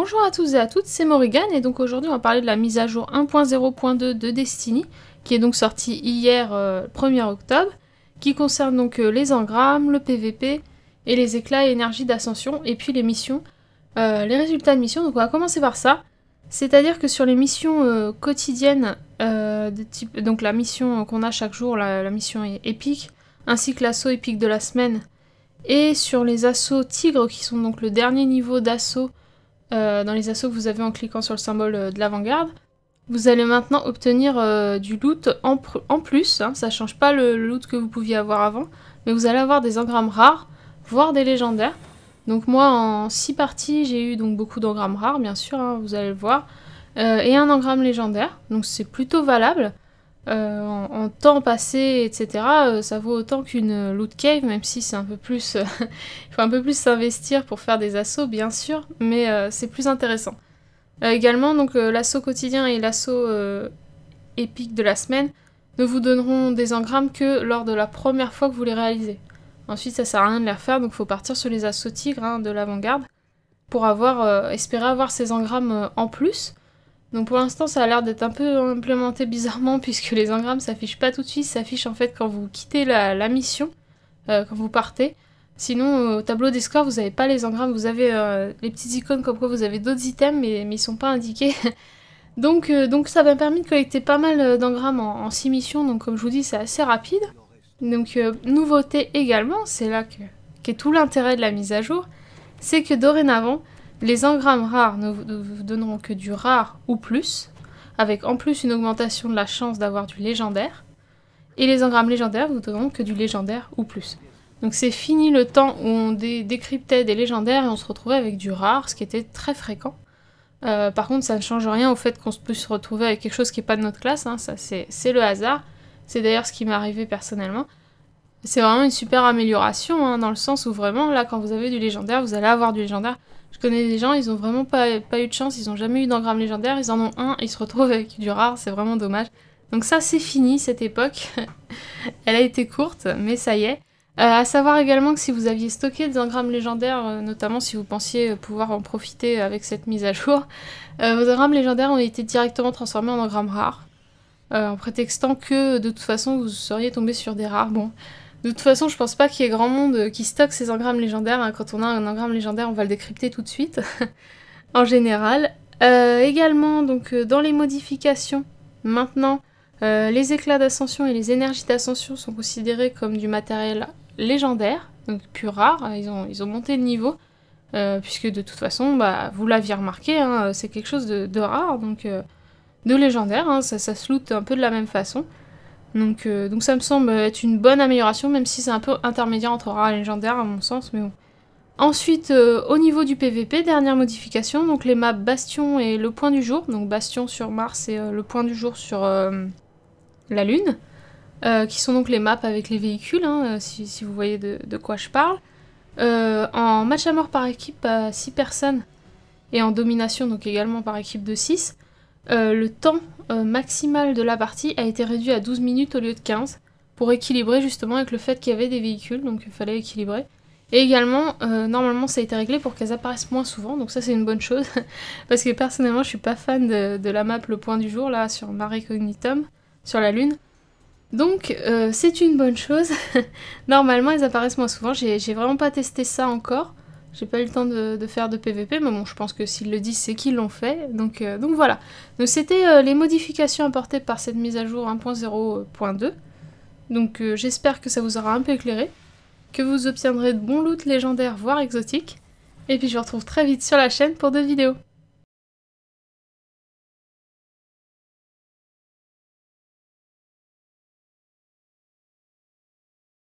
Bonjour à tous et à toutes, c'est Morrigan et donc aujourd'hui on va parler de la mise à jour 1.0.2 de Destiny qui est donc sortie hier 1er euh, octobre qui concerne donc euh, les engrammes, le PVP et les éclats et énergie d'ascension et puis les missions, euh, les résultats de mission, Donc on va commencer par ça. C'est-à-dire que sur les missions quotidiennes donc la mission qu'on a chaque jour, la, la mission est épique, ainsi que l'assaut épique de la semaine et sur les assauts tigres qui sont donc le dernier niveau d'assaut euh, dans les assauts que vous avez en cliquant sur le symbole euh, de l'avant-garde. Vous allez maintenant obtenir euh, du loot en, plus, ça hein. ça change pas le, loot que vous pouviez avoir avant, mais vous allez avoir des engrammes rares, voire des légendaires. Donc moi en 6 parties j'ai eu donc beaucoup d'engrammes rares bien sûr, hein, vous allez le voir, et un engramme légendaire, donc c'est plutôt valable. Euh, en, temps passé, etc., euh, ça vaut autant qu'une loot cave, même si c'est un peu plus. Euh, il faut un peu plus s'investir pour faire des assauts, bien sûr, mais c'est plus intéressant. également, donc l'assaut quotidien et l'assaut épique de la semaine ne vous donneront des engrammes que lors de la première fois que vous les réalisez. Ensuite, ça sert à rien de les refaire, donc faut partir sur les assauts tigres hein, de l'avant-garde pour avoir, espérer avoir ces engrammes en plus. Donc pour l'instant, ça a l'air d'être un peu implémenté bizarrement puisque les engrammes s'affichent pas tout de suite, s'affichent en fait quand vous quittez la, mission, euh, quand vous partez. Sinon, au tableau des scores, vous n'avez pas les engrammes, vous avez euh, les petites icônes comme quoi vous avez d'autres items, mais, ils ils sont pas indiqués. donc, euh, donc ça m'a permis de collecter pas mal d'engrammes en, 6 missions, donc comme je vous dis, c'est assez rapide. Donc nouveauté également, c'est là que, qu'est tout l'intérêt de la mise à jour, c'est que dorénavant, les engrammes rares ne vous donneront que du rare ou plus, avec en plus une augmentation de la chance d'avoir du légendaire. Et les engrammes légendaires vous donneront que du légendaire ou plus. Donc c'est fini le temps où on décryptait des légendaires et on se retrouvait avec du rare, ce qui était très fréquent. Euh, par contre, ça ne change rien au fait qu'on puisse se retrouver avec quelque chose qui n'est pas de notre classe, hein. ça c'est le hasard. C'est d'ailleurs ce qui m'est arrivé personnellement c'est vraiment une super amélioration, hein, dans le sens où vraiment, là, quand vous avez du légendaire, vous allez avoir du légendaire. Je connais des gens, ils ont vraiment pas, pas eu de chance, ils ont jamais eu d'engramme légendaire, ils en ont un, ils se retrouvent avec du rare, c'est vraiment dommage. Donc ça, c'est fini, cette époque. Elle a été courte, mais ça y est. A euh, à savoir également que si vous aviez stocké des engrammes légendaires, euh, notamment si vous pensiez euh, pouvoir en profiter avec cette mise à jour, vos engrammes légendaires ont été directement transformés en engrammes rares, en prétextant que de toute façon vous seriez tombé sur des rares. Bon, de toute façon, je pense pas qu'il y ait grand monde qui stocke ces engrammes légendaires. Hein. Quand on a un engramme légendaire, on va le décrypter tout de suite, en général. Euh, également, donc, euh, dans les modifications, maintenant, euh, les éclats d'ascension et les énergies d'ascension sont considérés comme du matériel légendaire, donc plus rare. Hein. Ils ont, monté le niveau, puisque de toute façon, bah, vous l'aviez remarqué, hein, c'est quelque chose de, rare, donc de légendaire. ça, ça se loot un peu de la même façon. Euh, donc, ça me semble être une bonne amélioration, même si c'est un peu intermédiaire entre rare et légendaire à mon sens, mais bon. Ensuite, euh, au niveau du PVP, dernière modification, donc les maps Bastion et le point du jour, donc Bastion sur Mars et euh, le point du jour sur la Lune, qui sont donc les maps avec les véhicules, hein, si, vous voyez de, quoi je parle. en match à mort par équipe à 6 personnes et en domination, donc également par équipe de 6, le temps euh, maximale de la partie a été réduit à 12 minutes au lieu de 15 pour équilibrer justement avec le fait qu'il y avait des véhicules, donc il fallait équilibrer. Et également, euh, normalement, ça a été réglé pour qu'elles apparaissent moins souvent, donc ça c'est une bonne chose, parce que personnellement, je suis pas fan de, la map Le Point du Jour, là, sur Mare Cognitum, sur la Lune. Donc, euh, c'est une bonne chose. normalement, elles apparaissent moins souvent, j'ai vraiment pas testé ça encore, j'ai pas eu le temps de, faire de PVP, mais bon, je pense que s'ils le disent, c'est qu'ils l'ont fait. Donc, euh, voilà. Donc c'était euh, les modifications apportées par cette mise à jour 1.0.2. Donc euh, j'espère que ça vous aura un peu éclairé, que vous obtiendrez de bons loot légendaires voire exotiques. Et puis je vous retrouve très vite sur la chaîne pour deux vidéos.